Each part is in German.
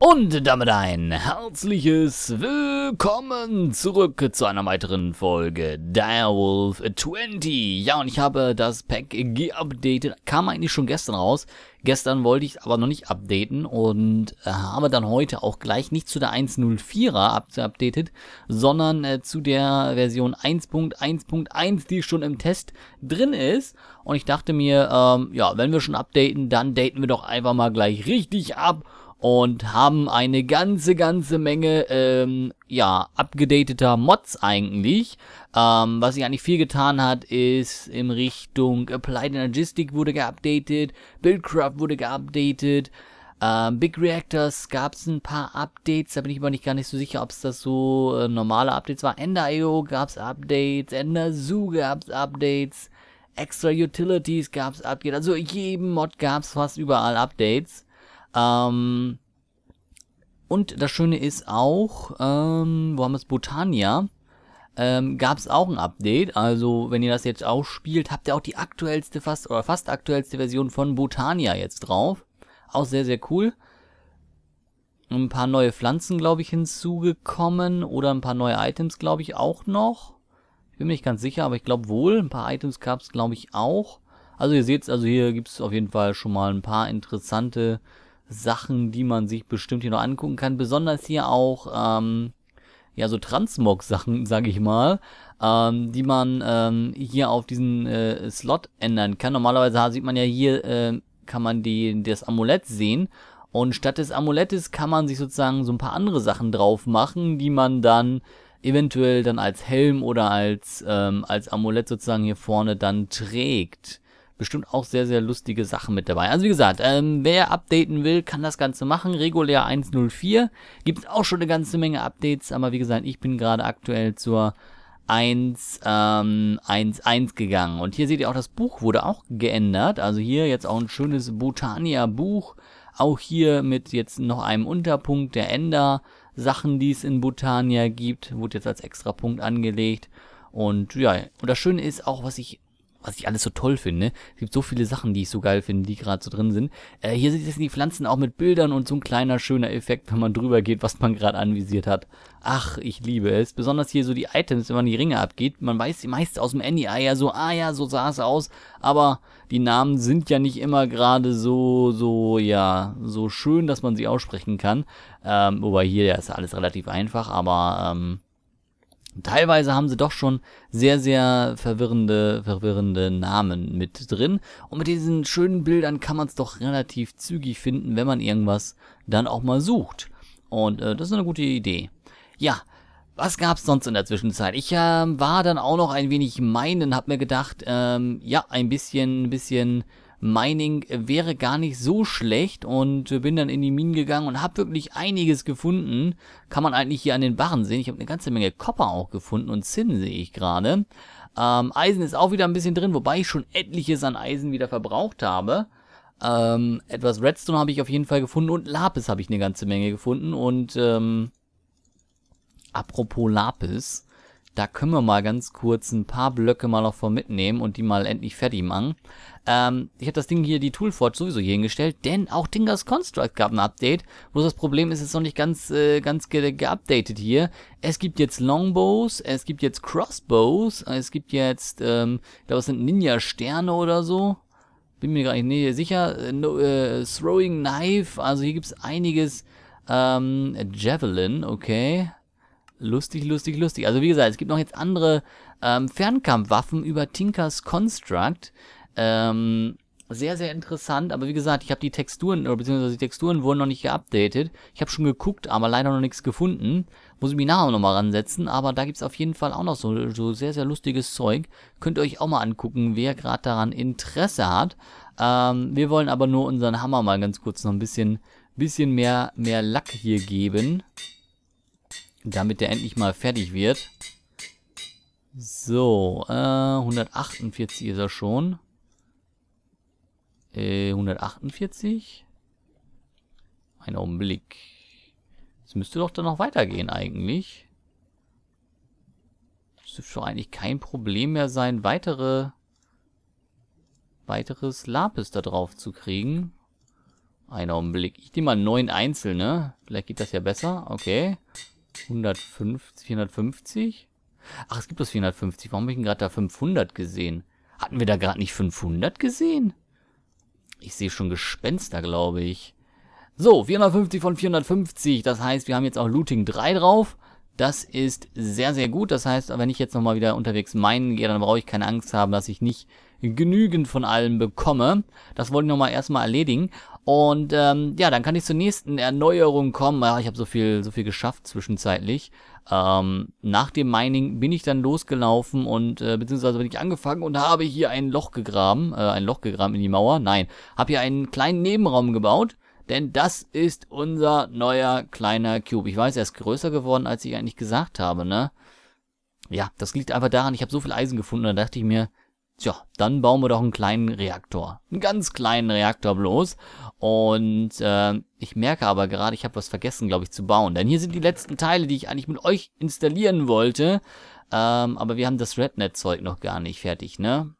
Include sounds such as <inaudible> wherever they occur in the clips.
Und damit ein herzliches Willkommen zurück zu einer weiteren Folge Direwolf 20. Ja, und ich habe das Pack geupdatet. Kam eigentlich schon gestern raus. Gestern wollte ich aber noch nicht updaten und äh, habe dann heute auch gleich nicht zu der 1.04er updated, sondern äh, zu der Version 1.1.1, die schon im Test drin ist. Und ich dachte mir, ähm, ja, wenn wir schon updaten, dann daten wir doch einfach mal gleich richtig ab und haben eine ganze, ganze Menge, ähm, ja, abgedateter Mods eigentlich. Ähm, was sich eigentlich viel getan hat, ist in Richtung Applied Energistic wurde geupdatet, Buildcraft wurde geupdatet, ähm, Big Reactors gab es ein paar Updates, da bin ich aber nicht gar nicht so sicher, ob es das so äh, normale Updates war. Ender.io gab es Updates, Ender Zoo gab es Updates, Extra Utilities gab es Updates, also jedem Mod gab es fast überall Updates. Ähm, und das Schöne ist auch, ähm, wo haben wir es? Botania. Ähm, gab es auch ein Update. Also, wenn ihr das jetzt auch spielt, habt ihr auch die aktuellste, fast oder fast aktuellste Version von Botania jetzt drauf. Auch sehr, sehr cool. Ein paar neue Pflanzen, glaube ich, hinzugekommen. Oder ein paar neue Items, glaube ich, auch noch. Ich bin mir nicht ganz sicher, aber ich glaube wohl. Ein paar Items gab es, glaube ich, auch. Also ihr seht es, also hier gibt es auf jeden Fall schon mal ein paar interessante Sachen, die man sich bestimmt hier noch angucken kann. Besonders hier auch, ähm, ja, so Transmog-Sachen, <laughs> sage ich mal, ähm, die man ähm, hier auf diesen äh, Slot ändern kann. Normalerweise sieht man ja hier, äh, kann man die, das Amulett sehen. Und statt des Amulettes kann man sich sozusagen so ein paar andere Sachen drauf machen, die man dann eventuell dann als Helm oder als, ähm, als Amulett sozusagen hier vorne dann trägt bestimmt auch sehr, sehr lustige Sachen mit dabei. Also wie gesagt, ähm, wer updaten will, kann das Ganze machen. Regulär 1.04 gibt es auch schon eine ganze Menge Updates, aber wie gesagt, ich bin gerade aktuell zur 111 ähm, 1 gegangen. Und hier seht ihr auch, das Buch wurde auch geändert. Also hier jetzt auch ein schönes Botania-Buch. Auch hier mit jetzt noch einem Unterpunkt der Ender-Sachen, die es in Botania gibt. Wurde jetzt als extra Punkt angelegt. Und ja, und das Schöne ist auch, was ich was ich alles so toll finde. Es gibt so viele Sachen, die ich so geil finde, die gerade so drin sind. Äh, hier sind die Pflanzen auch mit Bildern und so ein kleiner schöner Effekt, wenn man drüber geht, was man gerade anvisiert hat. Ach, ich liebe es. Besonders hier so die Items, wenn man die Ringe abgeht. Man weiß die meist aus dem NEI ja so, ah ja, so sah es aus. Aber die Namen sind ja nicht immer gerade so, so, ja, so schön, dass man sie aussprechen kann. Ähm, wobei hier ja, ist alles relativ einfach, aber ähm, teilweise haben sie doch schon sehr, sehr verwirrende, verwirrende Namen mit drin. Und mit diesen schönen Bildern kann man es doch relativ zügig finden, wenn man irgendwas dann auch mal sucht. Und äh, das ist eine gute Idee. Ja, was gab's sonst in der Zwischenzeit? Ich äh, war dann auch noch ein wenig meinen, hab mir gedacht, ähm, ja, ein bisschen, ein bisschen Mining wäre gar nicht so schlecht und bin dann in die Minen gegangen und habe wirklich einiges gefunden. Kann man eigentlich hier an den Barren sehen. Ich habe eine ganze Menge Copper auch gefunden und Zinn sehe ich gerade. Ähm, Eisen ist auch wieder ein bisschen drin, wobei ich schon etliches an Eisen wieder verbraucht habe. Ähm, etwas Redstone habe ich auf jeden Fall gefunden und Lapis habe ich eine ganze Menge gefunden und ähm, apropos Lapis, da können wir mal ganz kurz ein paar Blöcke mal noch vor mitnehmen und die mal endlich fertig machen. Ähm, ich habe das Ding hier, die Toolforge sowieso hier hingestellt, denn auch Dingers Construct gab ein Update. Bloß das Problem ist ist noch nicht ganz, äh, ganz ge geupdatet hier. Es gibt jetzt Longbows, es gibt jetzt Crossbows, es gibt jetzt, ähm, ich glaube, es sind Ninja-Sterne oder so. Bin mir gar nicht nee, sicher. Äh, no, äh, Throwing Knife, also hier gibt's einiges. Ähm, Javelin, okay lustig, lustig, lustig. Also wie gesagt, es gibt noch jetzt andere ähm, Fernkampfwaffen über Tinkers Construct. Ähm, sehr, sehr interessant, aber wie gesagt, ich habe die Texturen, oder beziehungsweise die Texturen wurden noch nicht geupdatet. Ich habe schon geguckt, aber leider noch nichts gefunden. Muss ich mich nachher nochmal ransetzen, aber da gibt es auf jeden Fall auch noch so, so sehr, sehr lustiges Zeug. Könnt ihr euch auch mal angucken, wer gerade daran Interesse hat. Ähm, wir wollen aber nur unseren Hammer mal ganz kurz noch ein bisschen, bisschen mehr, mehr Lack hier geben damit der endlich mal fertig wird. So, äh, 148 ist er schon. Äh, 148? Ein Augenblick. Es müsste doch dann noch weitergehen eigentlich. Es dürfte doch eigentlich kein Problem mehr sein, weitere weiteres Lapis da drauf zu kriegen. Ein Augenblick. Ich nehme mal neun einzelne. Vielleicht geht das ja besser. Okay. 150, 450? Ach, es gibt das 450. Warum habe ich denn gerade da 500 gesehen? Hatten wir da gerade nicht 500 gesehen? Ich sehe schon Gespenster, glaube ich. So, 450 von 450. Das heißt, wir haben jetzt auch Looting 3 drauf. Das ist sehr, sehr gut. Das heißt, wenn ich jetzt nochmal wieder unterwegs meinen gehe, dann brauche ich keine Angst haben, dass ich nicht genügend von allem bekomme. Das wollte ich nochmal erstmal erledigen. Und ähm, ja, dann kann ich zur nächsten Erneuerung kommen. Ja, ah, ich habe so viel, so viel geschafft zwischenzeitlich. Ähm, nach dem Mining bin ich dann losgelaufen und äh, beziehungsweise bin ich angefangen und habe hier ein Loch gegraben, äh, ein Loch gegraben in die Mauer. Nein, habe hier einen kleinen Nebenraum gebaut. Denn das ist unser neuer kleiner Cube. Ich weiß, er ist größer geworden, als ich eigentlich gesagt habe, ne? Ja, das liegt einfach daran, ich habe so viel Eisen gefunden, da dachte ich mir, Tja, dann bauen wir doch einen kleinen Reaktor. Einen ganz kleinen Reaktor bloß. Und äh, ich merke aber gerade, ich habe was vergessen, glaube ich, zu bauen. Denn hier sind die letzten Teile, die ich eigentlich mit euch installieren wollte. Ähm, aber wir haben das Rednet-Zeug noch gar nicht fertig, ne?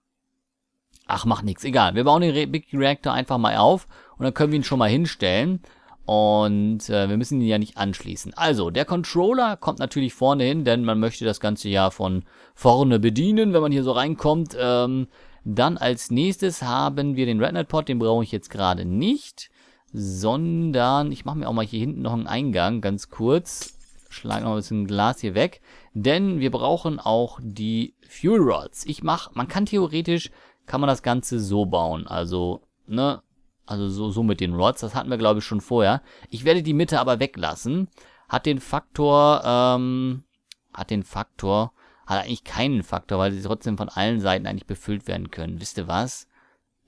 Ach, macht nichts. Egal. Wir bauen den Re Big Reactor einfach mal auf. Und dann können wir ihn schon mal hinstellen. Und äh, wir müssen ihn ja nicht anschließen. Also, der Controller kommt natürlich vorne hin, denn man möchte das Ganze ja von vorne bedienen, wenn man hier so reinkommt. Ähm, dann als nächstes haben wir den RedNet-Pod, den brauche ich jetzt gerade nicht. Sondern, ich mache mir auch mal hier hinten noch einen Eingang, ganz kurz. Schlage noch ein bisschen Glas hier weg. Denn wir brauchen auch die Fuel Rods. Ich mache, man kann theoretisch, kann man das Ganze so bauen. Also, ne, also so, so mit den Rods, das hatten wir glaube ich schon vorher. Ich werde die Mitte aber weglassen. Hat den Faktor, ähm, hat den Faktor, hat eigentlich keinen Faktor, weil sie trotzdem von allen Seiten eigentlich befüllt werden können. Wisst ihr was?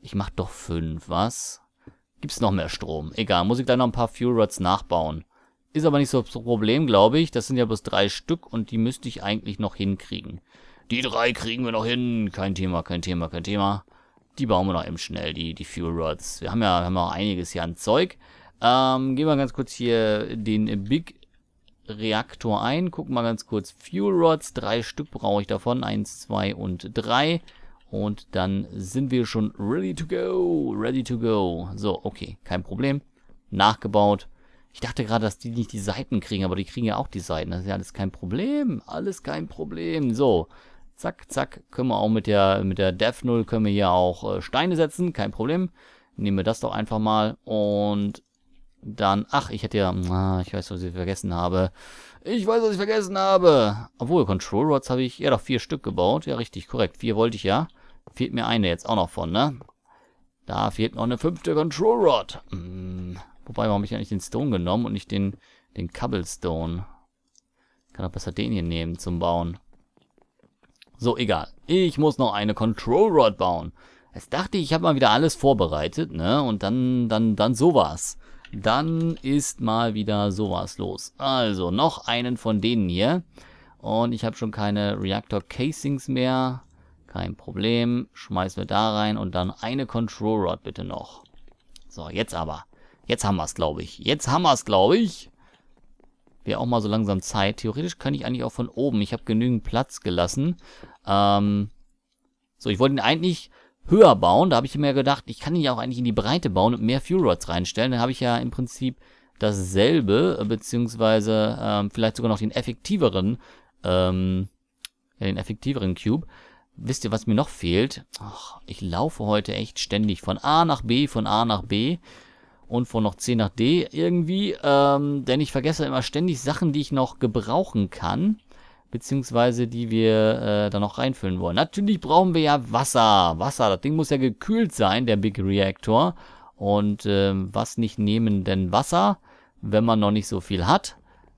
Ich mach doch fünf, was? Gibt's noch mehr Strom? Egal, muss ich da noch ein paar Fuel Rods nachbauen. Ist aber nicht so das Problem, glaube ich. Das sind ja bloß drei Stück und die müsste ich eigentlich noch hinkriegen. Die drei kriegen wir noch hin. Kein Thema, kein Thema, kein Thema die bauen wir noch eben schnell, die, die Fuel Rods. Wir haben ja, haben auch einiges hier an Zeug. Ähm, gehen wir ganz kurz hier den Big Reaktor ein. Gucken wir ganz kurz. Fuel Rods, drei Stück brauche ich davon. Eins, zwei und drei. Und dann sind wir schon ready to go. Ready to go. So, okay, kein Problem. Nachgebaut. Ich dachte gerade, dass die nicht die Seiten kriegen, aber die kriegen ja auch die Seiten. Das ist ja alles kein Problem. Alles kein Problem. So, Zack, zack, können wir auch mit der, mit der Dev 0 können wir hier auch äh, Steine setzen, kein Problem. Nehmen wir das doch einfach mal und dann, ach, ich hätte ja, ah, ich weiß, was ich vergessen habe. Ich weiß, was ich vergessen habe. Obwohl, Control Rods habe ich, ja doch, vier Stück gebaut. Ja, richtig, korrekt. Vier wollte ich ja. Fehlt mir eine jetzt auch noch von, ne? Da fehlt noch eine fünfte Control Rod. Hm. Wobei, warum habe ich eigentlich den Stone genommen und nicht den, den Cobblestone? Kann doch besser den hier nehmen zum Bauen. So, egal. Ich muss noch eine Control Rod bauen. Jetzt dachte ich, ich habe mal wieder alles vorbereitet, ne? Und dann, dann, dann sowas. Dann ist mal wieder sowas los. Also, noch einen von denen hier. Und ich habe schon keine Reactor Casings mehr. Kein Problem. Schmeißen wir da rein und dann eine Control Rod bitte noch. So, jetzt aber. Jetzt haben wir es, glaube ich. Jetzt haben wir es, glaube ich. Wäre auch mal so langsam Zeit. Theoretisch kann ich eigentlich auch von oben. Ich habe genügend Platz gelassen. Ähm, so, ich wollte ihn eigentlich höher bauen. Da habe ich mir gedacht, ich kann ihn ja auch eigentlich in die Breite bauen und mehr Fuel Rods reinstellen. Dann habe ich ja im Prinzip dasselbe, äh, beziehungsweise ähm, vielleicht sogar noch den effektiveren, ähm, ja, den effektiveren Cube. Wisst ihr, was mir noch fehlt? Ach, ich laufe heute echt ständig von A nach B, von A nach B und von noch C nach D irgendwie, ähm, denn ich vergesse immer ständig Sachen, die ich noch gebrauchen kann beziehungsweise die wir äh, dann noch reinfüllen wollen. Natürlich brauchen wir ja Wasser. Wasser, das Ding muss ja gekühlt sein, der Big Reactor. Und äh, was nicht nehmen denn Wasser, wenn man noch nicht so viel hat?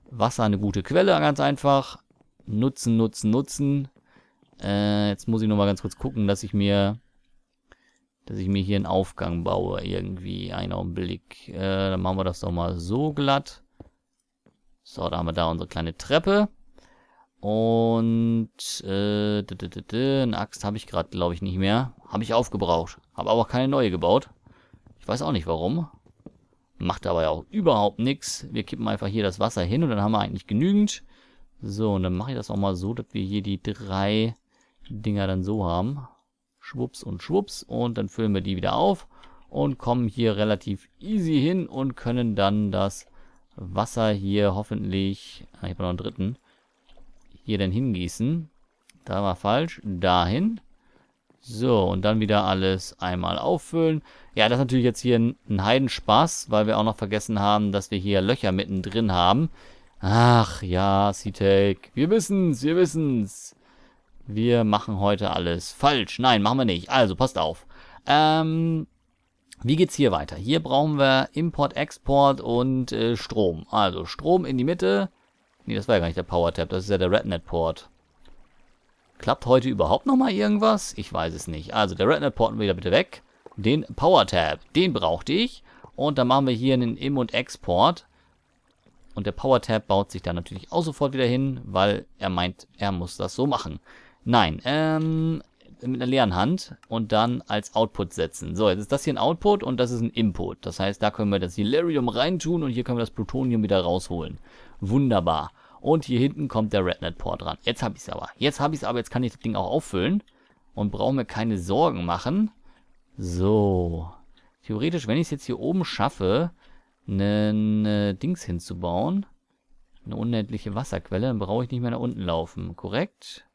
Wasser eine gute Quelle, ganz einfach. Nutzen, nutzen, nutzen. Äh, jetzt muss ich noch mal ganz kurz gucken, dass ich mir dass ich mir hier einen Aufgang baue, irgendwie, einen Augenblick. Äh, dann machen wir das doch mal so glatt. So, da haben wir da unsere kleine Treppe. Und äh, eine Axt habe ich gerade, glaube ich, nicht mehr. Habe ich aufgebraucht. Habe aber keine neue gebaut. Ich weiß auch nicht warum. Macht aber ja auch überhaupt nichts. Wir kippen einfach hier das Wasser hin und dann haben wir eigentlich genügend. So, und dann mache ich das auch mal so, dass wir hier die drei Dinger dann so haben. Schwupps und schwupps. Und dann füllen wir die wieder auf und kommen hier relativ easy hin und können dann das Wasser hier hoffentlich... Ah, ich habe noch einen dritten hier denn hingießen? Da war falsch. Dahin. So, und dann wieder alles einmal auffüllen. Ja, das ist natürlich jetzt hier ein, ein Heidenspaß, weil wir auch noch vergessen haben, dass wir hier Löcher mittendrin haben. Ach ja, C-Take. Wir wissen's, wir wissen's. Wir machen heute alles falsch. Nein, machen wir nicht. Also, passt auf. Ähm, wie geht's hier weiter? Hier brauchen wir Import, Export und äh, Strom. Also, Strom in die Mitte. Nee, das war ja gar nicht der Power-Tab, das ist ja der Rednet-Port. Klappt heute überhaupt noch mal irgendwas? Ich weiß es nicht. Also, der Rednet-Port wieder bitte weg. Den Power-Tab, den brauchte ich. Und dann machen wir hier einen Im- und Export. Und der Power-Tab baut sich da natürlich auch sofort wieder hin, weil er meint, er muss das so machen. Nein, ähm, mit einer leeren Hand und dann als Output setzen. So, jetzt ist das hier ein Output und das ist ein Input. Das heißt, da können wir das Hilarium reintun und hier können wir das Plutonium wieder rausholen. Wunderbar. Und hier hinten kommt der RedNet-Port dran. Jetzt habe ich es aber. Jetzt habe ich es aber. Jetzt kann ich das Ding auch auffüllen. Und brauche mir keine Sorgen machen. So. Theoretisch, wenn ich es jetzt hier oben schaffe, einen ne äh, Dings hinzubauen, eine unendliche Wasserquelle, dann brauche ich nicht mehr nach unten laufen. Korrekt?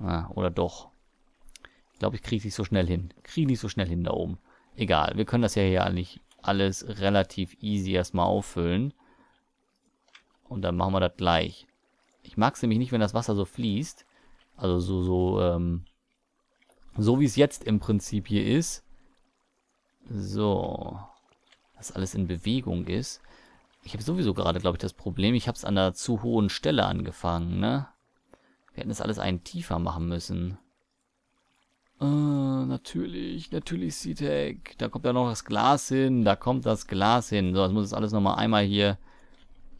Ah, oder doch. Ich glaube, ich kriege es nicht so schnell hin. Kriege nicht so schnell hin da oben. Egal, wir können das ja hier eigentlich alles relativ easy erstmal auffüllen. Und dann machen wir das gleich. Ich mag es nämlich nicht, wenn das Wasser so fließt. Also so, so, ähm, so wie es jetzt im Prinzip hier ist. So. Dass alles in Bewegung ist. Ich habe sowieso gerade, glaube ich, das Problem, ich habe es an einer zu hohen Stelle angefangen, ne? Wir hätten das alles einen tiefer machen müssen. Äh, natürlich, natürlich, C-Tech. Da kommt ja noch das Glas hin, da kommt das Glas hin. So, jetzt muss das alles nochmal einmal hier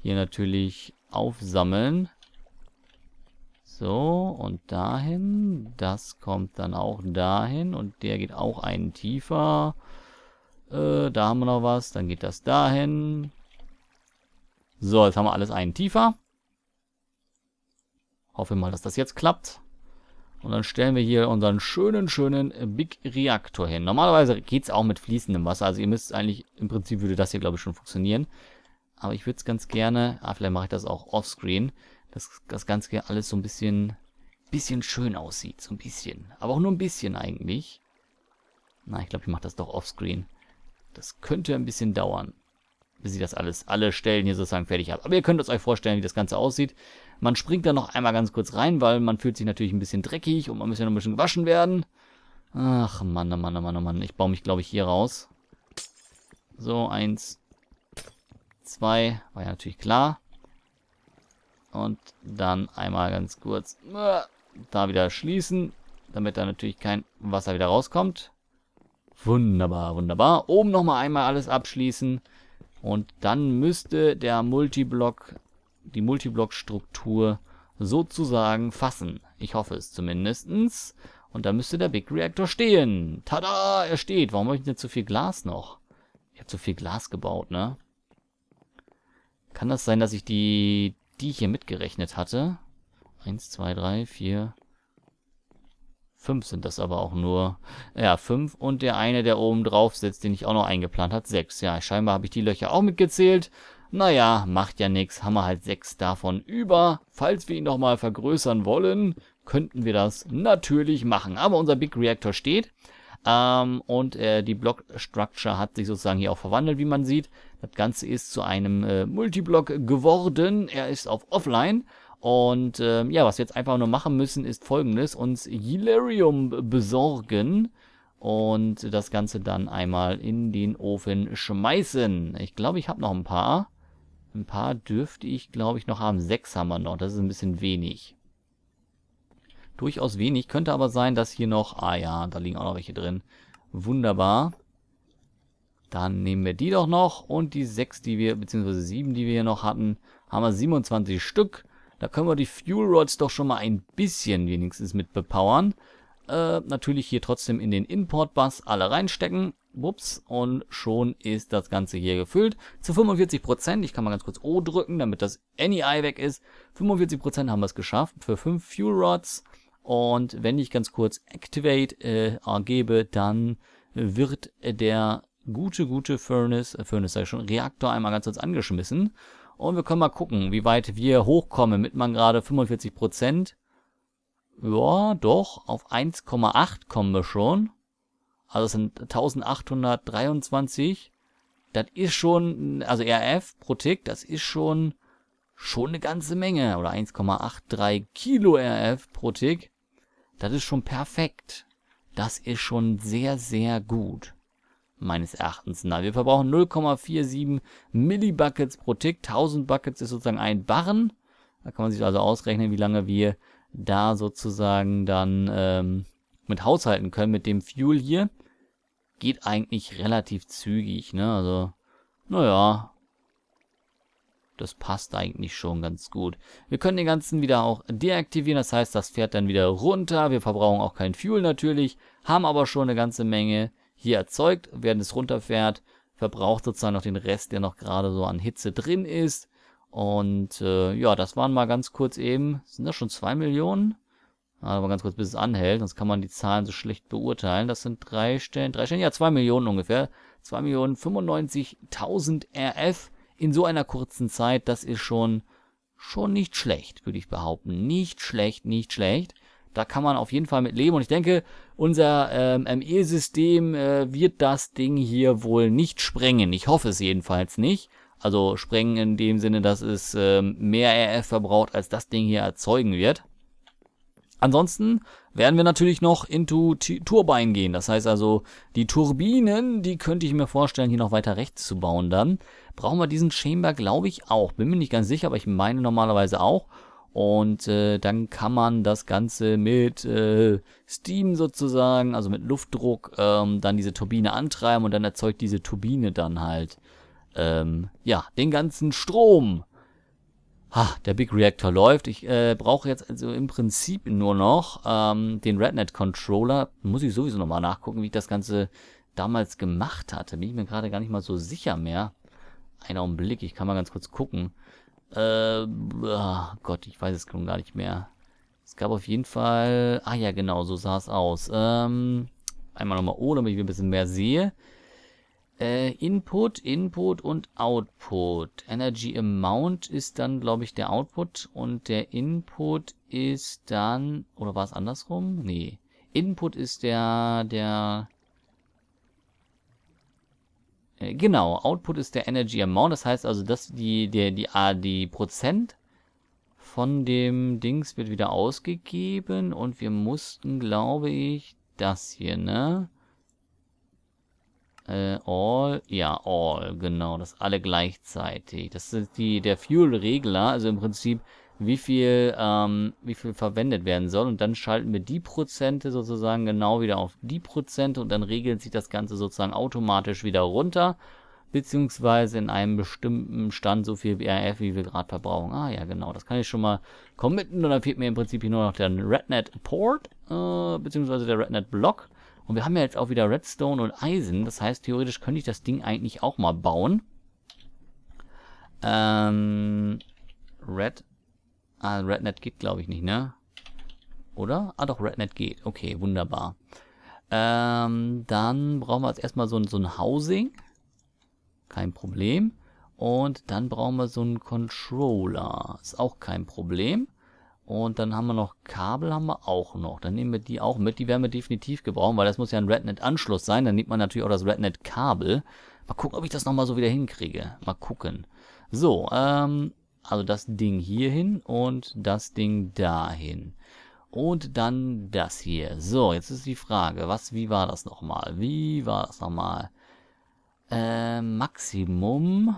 hier natürlich aufsammeln. So, und dahin. Das kommt dann auch dahin. Und der geht auch einen tiefer. Äh, da haben wir noch was. Dann geht das dahin. So, jetzt haben wir alles einen tiefer. Hoffe mal, dass das jetzt klappt. Und dann stellen wir hier unseren schönen, schönen Big Reaktor hin. Normalerweise geht es auch mit fließendem Wasser. Also ihr müsst eigentlich, im Prinzip würde das hier, glaube ich, schon funktionieren. Aber ich würde es ganz gerne, ah, vielleicht mache ich das auch offscreen, dass das Ganze alles so ein bisschen, bisschen schön aussieht. So ein bisschen. Aber auch nur ein bisschen eigentlich. Na, ich glaube, ich mache das doch offscreen. Das könnte ein bisschen dauern, bis ich das alles, alle Stellen hier sozusagen fertig habe. Aber ihr könnt es euch vorstellen, wie das Ganze aussieht. Man springt da noch einmal ganz kurz rein, weil man fühlt sich natürlich ein bisschen dreckig und man muss ja noch ein bisschen gewaschen werden. Ach, Mann, oh Mann, oh Mann, oh Mann. Ich baue mich, glaube ich, hier raus. So, eins, 2, war ja natürlich klar. Und dann einmal ganz kurz äh, da wieder schließen, damit da natürlich kein Wasser wieder rauskommt. Wunderbar, wunderbar. Oben nochmal einmal alles abschließen. Und dann müsste der Multiblock, die Multiblock-Struktur sozusagen fassen. Ich hoffe es zumindestens. Und da müsste der Big Reactor stehen. Tada, er steht. Warum habe ich denn zu viel Glas noch? Ich habe zu viel Glas gebaut, ne? Kann das sein, dass ich die, die hier mitgerechnet hatte? Eins, zwei, drei, vier, fünf sind das aber auch nur. Ja, fünf und der eine, der oben drauf sitzt, den ich auch noch eingeplant hat, sechs. Ja, scheinbar habe ich die Löcher auch mitgezählt. Naja, macht ja nichts, haben wir halt sechs davon über. Falls wir ihn nochmal vergrößern wollen, könnten wir das natürlich machen. Aber unser Big Reactor steht. Ähm, und äh, die Block Structure hat sich sozusagen hier auch verwandelt, wie man sieht. Das Ganze ist zu einem äh, Multiblock geworden. Er ist auf Offline. Und ähm, ja, was wir jetzt einfach nur machen müssen, ist folgendes. Uns Hilarium besorgen und das Ganze dann einmal in den Ofen schmeißen. Ich glaube, ich habe noch ein paar. Ein paar dürfte ich, glaube ich, noch haben. Sechs haben wir noch. Das ist ein bisschen wenig durchaus wenig. Könnte aber sein, dass hier noch... Ah ja, da liegen auch noch welche drin. Wunderbar. Dann nehmen wir die doch noch. Und die sechs, die wir... beziehungsweise sieben, die wir hier noch hatten, haben wir 27 Stück. Da können wir die Fuel Rods doch schon mal ein bisschen wenigstens mit bepowern. Äh, natürlich hier trotzdem in den Import-Bus alle reinstecken. Wups, und schon ist das Ganze hier gefüllt. Zu 45%, ich kann mal ganz kurz O drücken, damit das Any Eye weg ist. 45% haben wir es geschafft für 5 Fuel Rods. Und wenn ich ganz kurz Activate äh, gebe, dann wird der gute, gute Furnace, äh, Furnace sag ich schon, Reaktor einmal ganz kurz angeschmissen. Und wir können mal gucken, wie weit wir hochkommen. Mit man gerade 45%. Ja, doch, auf 1,8 kommen wir schon. Also es sind 1823. Das ist schon, also RF pro Tick, das ist schon, schon eine ganze Menge. Oder 1,83 Kilo RF pro Tick. Das ist schon perfekt. Das ist schon sehr, sehr gut. Meines Erachtens. Na, wir verbrauchen 0,47 Millibuckets pro Tick. 1000 Buckets ist sozusagen ein Barren. Da kann man sich also ausrechnen, wie lange wir da sozusagen dann ähm, mit haushalten können. Mit dem Fuel hier geht eigentlich relativ zügig. Ne? Also, naja, das passt eigentlich schon ganz gut. Wir können den ganzen wieder auch deaktivieren, das heißt, das fährt dann wieder runter. Wir verbrauchen auch kein Fuel natürlich, haben aber schon eine ganze Menge hier erzeugt, während es runterfährt. Verbraucht sozusagen noch den Rest, der noch gerade so an Hitze drin ist. Und äh, ja, das waren mal ganz kurz eben, sind das schon zwei Millionen? Aber also ganz kurz, bis es anhält, sonst kann man die Zahlen so schlecht beurteilen. Das sind drei Stellen, drei Stellen, ja, zwei Millionen ungefähr. 2 Millionen 95.000 RF in so einer kurzen Zeit, das ist schon, schon nicht schlecht, würde ich behaupten. Nicht schlecht, nicht schlecht. Da kann man auf jeden Fall mit leben. Und ich denke, unser ähm, ME-System äh, wird das Ding hier wohl nicht sprengen. Ich hoffe es jedenfalls nicht. Also sprengen in dem Sinne, dass es ähm, mehr RF verbraucht, als das Ding hier erzeugen wird. Ansonsten werden wir natürlich noch into T Turbine gehen. Das heißt also, die Turbinen, die könnte ich mir vorstellen, hier noch weiter rechts zu bauen dann. Brauchen wir diesen Chamber, glaube ich, auch. Bin mir nicht ganz sicher, aber ich meine normalerweise auch. Und äh, dann kann man das Ganze mit äh, Steam sozusagen, also mit Luftdruck, ähm, dann diese Turbine antreiben und dann erzeugt diese Turbine dann halt, ähm, ja, den ganzen Strom ha, der Big Reactor läuft. Ich äh, brauche jetzt also im Prinzip nur noch ähm, den RedNet-Controller. Muss ich sowieso nochmal nachgucken, wie ich das Ganze damals gemacht hatte. Bin ich mir gerade gar nicht mal so sicher mehr. Ein Augenblick, ich kann mal ganz kurz gucken. Äh, oh Gott, ich weiß es gar nicht mehr. Es gab auf jeden Fall... Ah ja, genau, so sah es aus. Ähm, einmal nochmal O, damit ich ein bisschen mehr sehe. Äh, Input, Input und Output. Energy Amount ist dann, glaube ich, der Output und der Input ist dann, oder war es andersrum? Nee. Input ist der, der, äh, genau, Output ist der Energy Amount, das heißt also, dass die, der, die, ah, die Prozent von dem Dings wird wieder ausgegeben und wir mussten, glaube ich, das hier, ne? Äh, all, ja, all, genau, das alle gleichzeitig. Das ist die, der Fuel-Regler, also im Prinzip, wie viel, ähm, wie viel verwendet werden soll. Und dann schalten wir die Prozente sozusagen genau wieder auf die Prozente und dann regelt sich das Ganze sozusagen automatisch wieder runter, beziehungsweise in einem bestimmten Stand so viel BRF, wie wir gerade verbrauchen. Ah ja, genau, das kann ich schon mal committen und dann fehlt mir im Prinzip hier nur noch der RedNet-Port, äh, beziehungsweise der RedNet-Block. Und wir haben ja jetzt auch wieder Redstone und Eisen. Das heißt, theoretisch könnte ich das Ding eigentlich auch mal bauen. Ähm, Red. Ah, Rednet geht, glaube ich, nicht, ne? Oder? Ah, doch, Rednet geht. Okay, wunderbar. Ähm, dann brauchen wir jetzt erstmal so ein, so ein Housing. Kein Problem. Und dann brauchen wir so einen Controller. Ist auch kein Problem. Und dann haben wir noch Kabel, haben wir auch noch. Dann nehmen wir die auch mit. Die werden wir definitiv gebrauchen, weil das muss ja ein Rednet-Anschluss sein. Dann nimmt man natürlich auch das Rednet-Kabel. Mal gucken, ob ich das nochmal so wieder hinkriege. Mal gucken. So, ähm, also das Ding hier hin und das Ding dahin. Und dann das hier. So, jetzt ist die Frage, was, wie war das nochmal? Wie war das nochmal? Ähm, Maximum.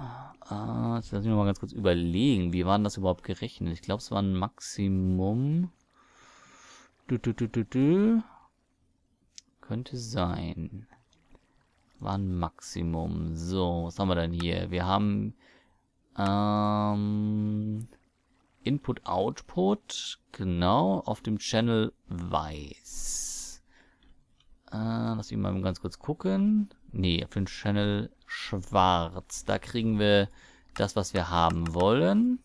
Ah, jetzt lass mich mal ganz kurz überlegen. Wie waren das überhaupt gerechnet? Ich glaube, es war ein Maximum. Du, du, du, du, du. Könnte sein. War ein Maximum. So, was haben wir denn hier? Wir haben ähm, Input-Output, genau, auf dem Channel Weiß. Äh, lass mich mal ganz kurz gucken. Nee, auf den Channel schwarz. Da kriegen wir das, was wir haben wollen.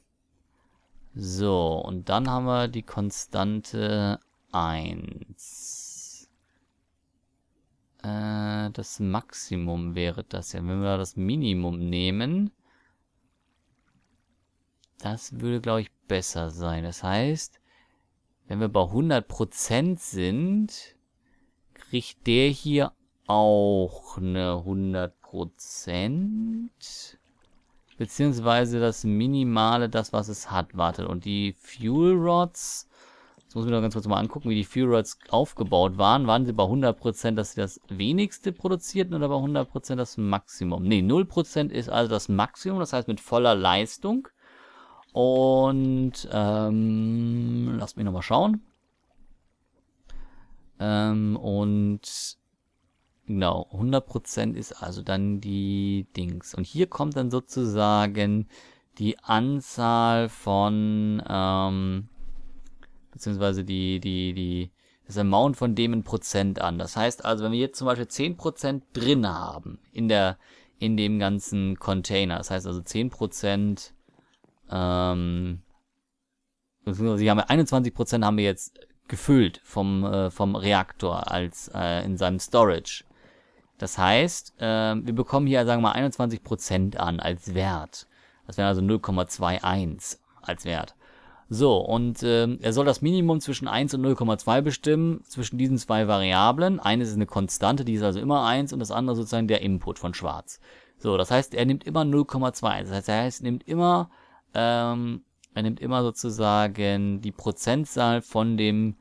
So, und dann haben wir die Konstante 1. Äh, das Maximum wäre das ja. Wenn wir das Minimum nehmen, das würde, glaube ich, besser sein. Das heißt, wenn wir bei 100% sind, kriegt der hier auch eine 100%. Beziehungsweise das Minimale, das was es hat. Wartet, und die Fuel Rods... Jetzt muss ich mir noch ganz kurz mal angucken, wie die Fuel Rods aufgebaut waren. Waren sie bei 100%, dass sie das wenigste produzierten oder bei 100% das Maximum? Ne, 0% ist also das Maximum, das heißt mit voller Leistung. Und ähm, lasst mich nochmal schauen. Ähm, und genau, 100% ist also dann die Dings. Und hier kommt dann sozusagen die Anzahl von, ähm, beziehungsweise die, die, die, das Amount von dem in Prozent an. Das heißt also, wenn wir jetzt zum Beispiel 10% drin haben in der, in dem ganzen Container, das heißt also 10%, ähm, beziehungsweise haben wir 21% haben wir jetzt gefüllt vom, äh, vom Reaktor als äh, in seinem Storage. Das heißt, äh, wir bekommen hier, sagen wir mal, 21% an als Wert. Das wäre also 0,21 als Wert. So, und äh, er soll das Minimum zwischen 1 und 0,2 bestimmen, zwischen diesen zwei Variablen. Eine ist eine Konstante, die ist also immer 1, und das andere sozusagen der Input von Schwarz. So, das heißt, er nimmt immer 0,2. Das heißt, er nimmt immer ähm, er nimmt immer sozusagen die Prozentzahl von dem,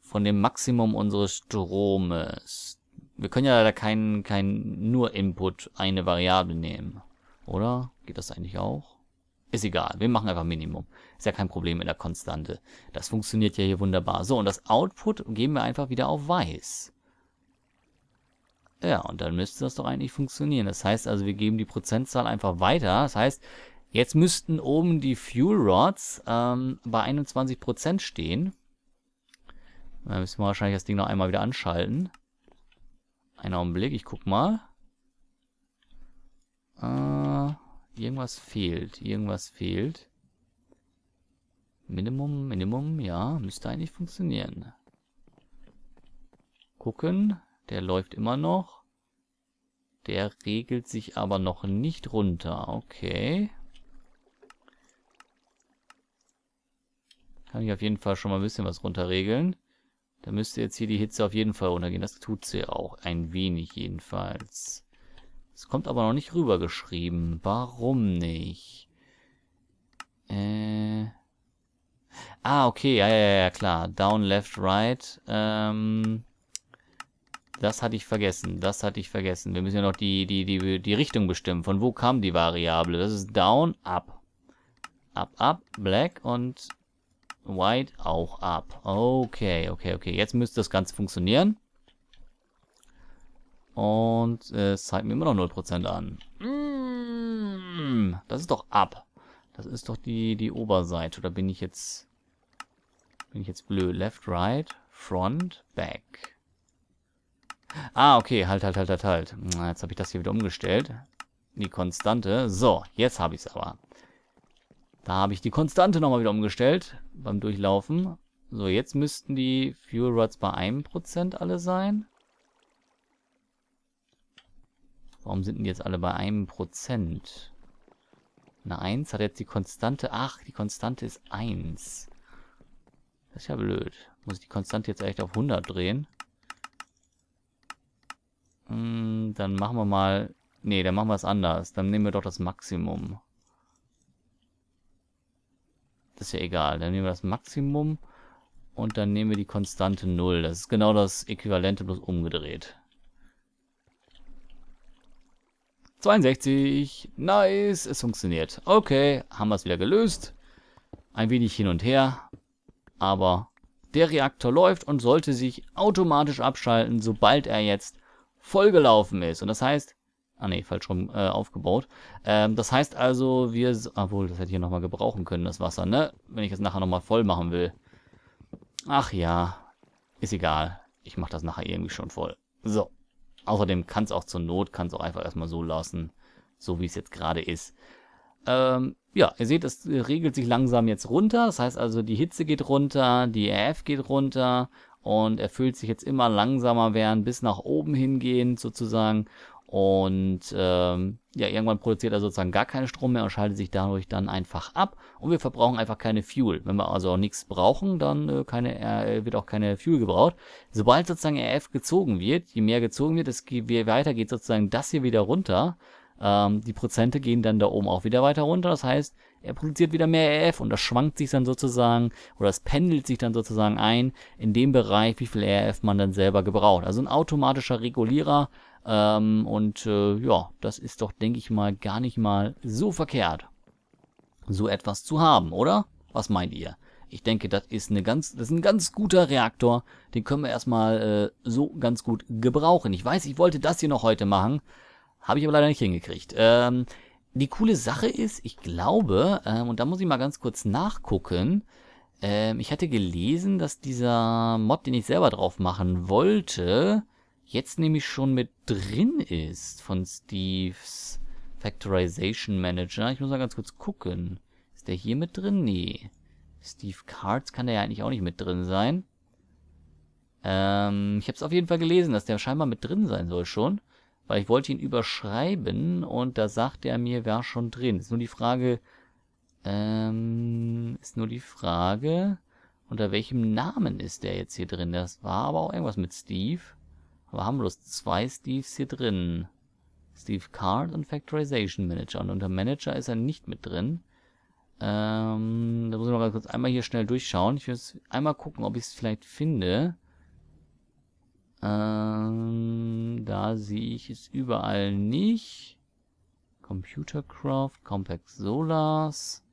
von dem Maximum unseres Stromes. Wir können ja leider keinen, keinen nur Input eine Variable nehmen. Oder? Geht das eigentlich auch? Ist egal, wir machen einfach Minimum. Ist ja kein Problem mit der Konstante. Das funktioniert ja hier wunderbar. So, und das Output geben wir einfach wieder auf weiß. Ja, und dann müsste das doch eigentlich funktionieren. Das heißt also, wir geben die Prozentzahl einfach weiter. Das heißt, Jetzt müssten oben die Fuel Rods ähm, bei 21% stehen. Da müssen wir wahrscheinlich das Ding noch einmal wieder anschalten. Einen Augenblick, ich guck mal. Äh, irgendwas fehlt, irgendwas fehlt. Minimum, Minimum, ja, müsste eigentlich funktionieren. Gucken, der läuft immer noch. Der regelt sich aber noch nicht runter, okay. Kann ich auf jeden Fall schon mal ein bisschen was runterregeln. Da müsste jetzt hier die Hitze auf jeden Fall runtergehen. Das tut sie auch ein wenig jedenfalls. Es kommt aber noch nicht rübergeschrieben. Warum nicht? Äh... Ah, okay, ja, ja, ja, klar. Down, left, right. Ähm, das hatte ich vergessen. Das hatte ich vergessen. Wir müssen ja noch die, die, die, die Richtung bestimmen. Von wo kam die Variable? Das ist down, up. Up, up, black und White auch ab. Okay, okay, okay. Jetzt müsste das Ganze funktionieren. Und äh, es zeigt mir immer noch 0% an. Mm, das ist doch ab. Das ist doch die, die Oberseite. Oder bin ich jetzt... Bin ich jetzt blöd? Left, right, front, back. Ah, okay. Halt, halt, halt, halt, halt. Jetzt habe ich das hier wieder umgestellt. Die Konstante. So, jetzt habe ich es aber. Da habe ich die Konstante nochmal wieder umgestellt beim Durchlaufen. So, jetzt müssten die Fuel Rods bei einem Prozent alle sein. Warum sind denn jetzt alle bei einem Prozent? Eine 1 hat jetzt die Konstante. Ach, die Konstante ist 1. Das ist ja blöd. Muss ich die Konstante jetzt echt auf 100 drehen? Hm, dann machen wir mal... Nee, dann machen wir es anders. Dann nehmen wir doch das Maximum. Das ist ja egal. Dann nehmen wir das Maximum und dann nehmen wir die Konstante 0. Das ist genau das Äquivalente, bloß umgedreht. 62. Nice. Es funktioniert. Okay, haben wir es wieder gelöst. Ein wenig hin und her. Aber der Reaktor läuft und sollte sich automatisch abschalten, sobald er jetzt vollgelaufen ist. Und das heißt, Ah ne, falsch rum äh, aufgebaut. Ähm, das heißt also, wir... Obwohl, das hätte ich nochmal gebrauchen können, das Wasser, ne? Wenn ich es nachher nochmal voll machen will. Ach ja, ist egal. Ich mache das nachher irgendwie schon voll. So. Außerdem kann es auch zur Not, kann es auch einfach erstmal so lassen, so wie es jetzt gerade ist. Ähm, ja, ihr seht, es regelt sich langsam jetzt runter. Das heißt also, die Hitze geht runter, die RF geht runter und er fühlt sich jetzt immer langsamer werden, bis nach oben hingehend sozusagen. Und ähm, ja, irgendwann produziert er sozusagen gar keinen Strom mehr und schaltet sich dadurch dann einfach ab. Und wir verbrauchen einfach keine Fuel. Wenn wir also auch nichts brauchen, dann äh, keine, äh, wird auch keine Fuel gebraucht. Sobald sozusagen RF gezogen wird, je mehr gezogen wird, es geht, je weiter geht sozusagen das hier wieder runter. Ähm, die Prozente gehen dann da oben auch wieder weiter runter. Das heißt, er produziert wieder mehr RF und das schwankt sich dann sozusagen oder es pendelt sich dann sozusagen ein in dem Bereich, wie viel RF man dann selber gebraucht. Also ein automatischer Regulierer ähm, und äh, ja, das ist doch, denke ich mal, gar nicht mal so verkehrt, so etwas zu haben, oder? Was meint ihr? Ich denke, das ist, eine ganz, das ist ein ganz guter Reaktor. Den können wir erstmal äh, so ganz gut gebrauchen. Ich weiß, ich wollte das hier noch heute machen. Habe ich aber leider nicht hingekriegt. Ähm, die coole Sache ist, ich glaube, ähm, und da muss ich mal ganz kurz nachgucken, ähm, ich hatte gelesen, dass dieser Mod, den ich selber drauf machen wollte, jetzt nämlich schon mit drin ist von Steves Factorization Manager. Ich muss mal ganz kurz gucken. Ist der hier mit drin? Nee. Steve Cards kann der ja eigentlich auch nicht mit drin sein. Ähm, ich habe es auf jeden Fall gelesen, dass der scheinbar mit drin sein soll schon. Weil ich wollte ihn überschreiben und da sagt er mir, wer schon drin. Ist nur die Frage, ähm, ist nur die Frage, unter welchem Namen ist der jetzt hier drin? Das war aber auch irgendwas mit Steve. Aber haben bloß zwei Steves hier drin. Steve Card und Factorization Manager. Und unter Manager ist er nicht mit drin. Ähm, da muss ich mal ganz kurz einmal hier schnell durchschauen. Ich muss einmal gucken, ob ich es vielleicht finde. Ähm, da sehe ich es überall nicht. Computercraft, Compact Solars.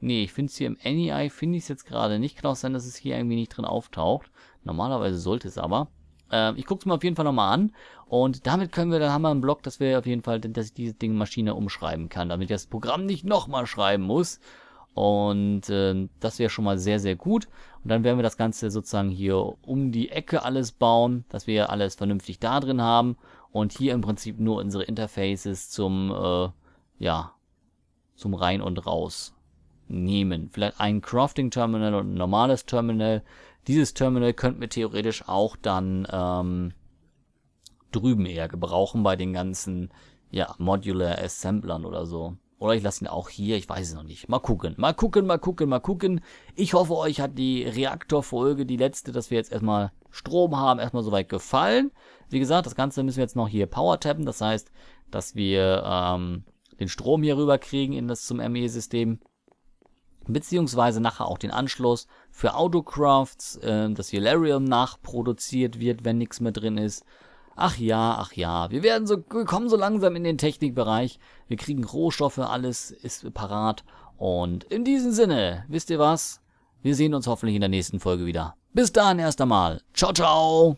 Nee, ich finde es hier im NEI, finde ich es jetzt gerade nicht. Kann auch sein, dass es hier irgendwie nicht drin auftaucht. Normalerweise sollte es aber. Äh, ich gucke es mir auf jeden Fall nochmal an. Und damit können wir, dann haben wir einen Block, dass wir auf jeden Fall, dass ich diese Ding Maschine umschreiben kann, damit ich das Programm nicht nochmal schreiben muss. Und äh, das wäre schon mal sehr, sehr gut. Und dann werden wir das Ganze sozusagen hier um die Ecke alles bauen, dass wir alles vernünftig da drin haben. Und hier im Prinzip nur unsere Interfaces zum, äh, ja, zum Rein und Raus nehmen. Vielleicht ein Crafting Terminal und ein normales Terminal. Dieses Terminal könnten wir theoretisch auch dann ähm, drüben eher gebrauchen bei den ganzen ja, Modular Assemblern oder so. Oder ich lasse ihn auch hier, ich weiß es noch nicht. Mal gucken, mal gucken, mal gucken, mal gucken. Ich hoffe, euch hat die Reaktorfolge, die letzte, dass wir jetzt erstmal Strom haben, erstmal soweit gefallen. Wie gesagt, das Ganze müssen wir jetzt noch hier power tappen. Das heißt, dass wir ähm, den Strom hier rüber kriegen in das zum ME-System beziehungsweise nachher auch den Anschluss für Autocrafts, äh, dass Hilarium nachproduziert wird, wenn nichts mehr drin ist. Ach ja, ach ja, wir werden so, wir kommen so langsam in den Technikbereich. Wir kriegen Rohstoffe, alles ist parat. Und in diesem Sinne, wisst ihr was? Wir sehen uns hoffentlich in der nächsten Folge wieder. Bis dahin erst einmal. Ciao, ciao!